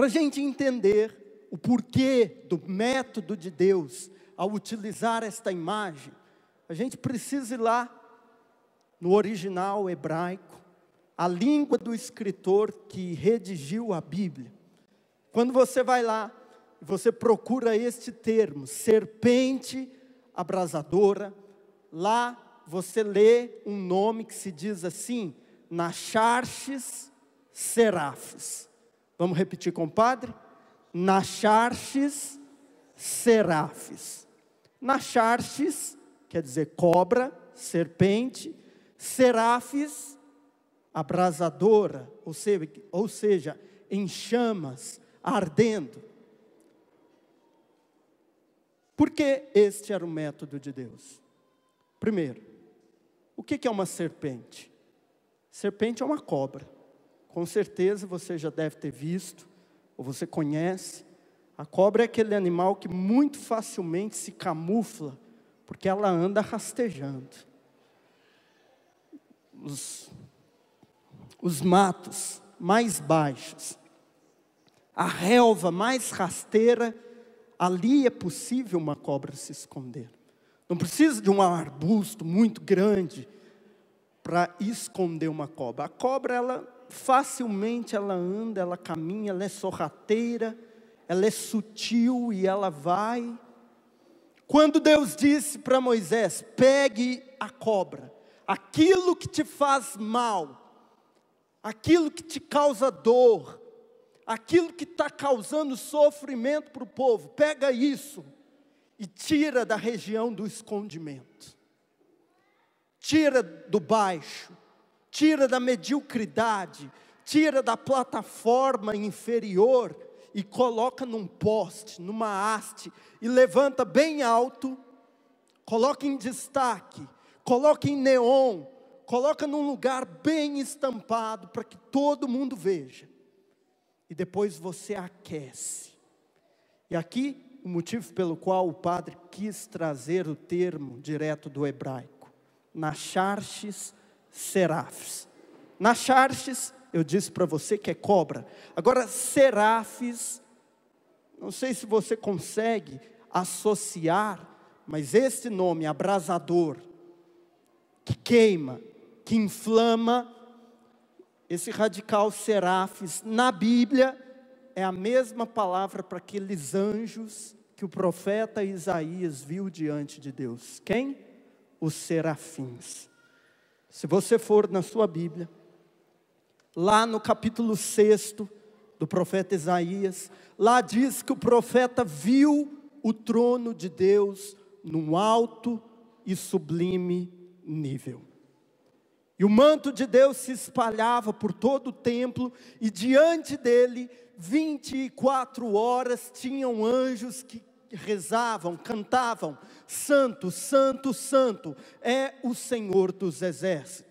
Para a gente entender o porquê do método de Deus ao utilizar esta imagem, a gente precisa ir lá no original hebraico, a língua do escritor que redigiu a Bíblia. Quando você vai lá, você procura este termo, serpente abrasadora, lá você lê um nome que se diz assim, Nacharches Serafes. Vamos repetir com o padre? Nacharches serafes. Nacharches quer dizer cobra, serpente, serafes, abrasadora, ou seja, ou seja em chamas, ardendo. Porque este era o método de Deus. Primeiro, o que é uma serpente? Serpente é uma cobra. Com certeza você já deve ter visto, ou você conhece. A cobra é aquele animal que muito facilmente se camufla, porque ela anda rastejando. Os, os matos mais baixos, a relva mais rasteira, ali é possível uma cobra se esconder. Não precisa de um arbusto muito grande para esconder uma cobra. A cobra, ela facilmente ela anda, ela caminha, ela é sorrateira, ela é sutil e ela vai. Quando Deus disse para Moisés: pegue a cobra, aquilo que te faz mal, aquilo que te causa dor, aquilo que está causando sofrimento para o povo, pega isso e tira da região do escondimento, tira do baixo, tira da mediocridade, tira da plataforma inferior e coloca num poste, numa haste, e levanta bem alto, coloca em destaque, coloca em neon, coloca num lugar bem estampado para que todo mundo veja. E depois você aquece. E aqui o motivo pelo qual o padre quis trazer o termo direto do hebraico. Nacharches serafes. Nachartes, eu disse para você que é cobra. Agora, serafes, não sei se você consegue associar, mas este nome, abrasador, que queima, que inflama, esse radical serafes, na Bíblia, é a mesma palavra para aqueles anjos que o profeta Isaías viu diante de Deus. Quem? Os serafins. Se você for na sua Bíblia, lá no capítulo 6 do profeta Isaías, lá diz que o profeta viu o trono de Deus num alto e sublime nível. E o manto de Deus se espalhava por todo o templo, e diante dele, 24 horas, tinham anjos que rezavam, cantavam: Santo, Santo, Santo é o Senhor dos Exércitos.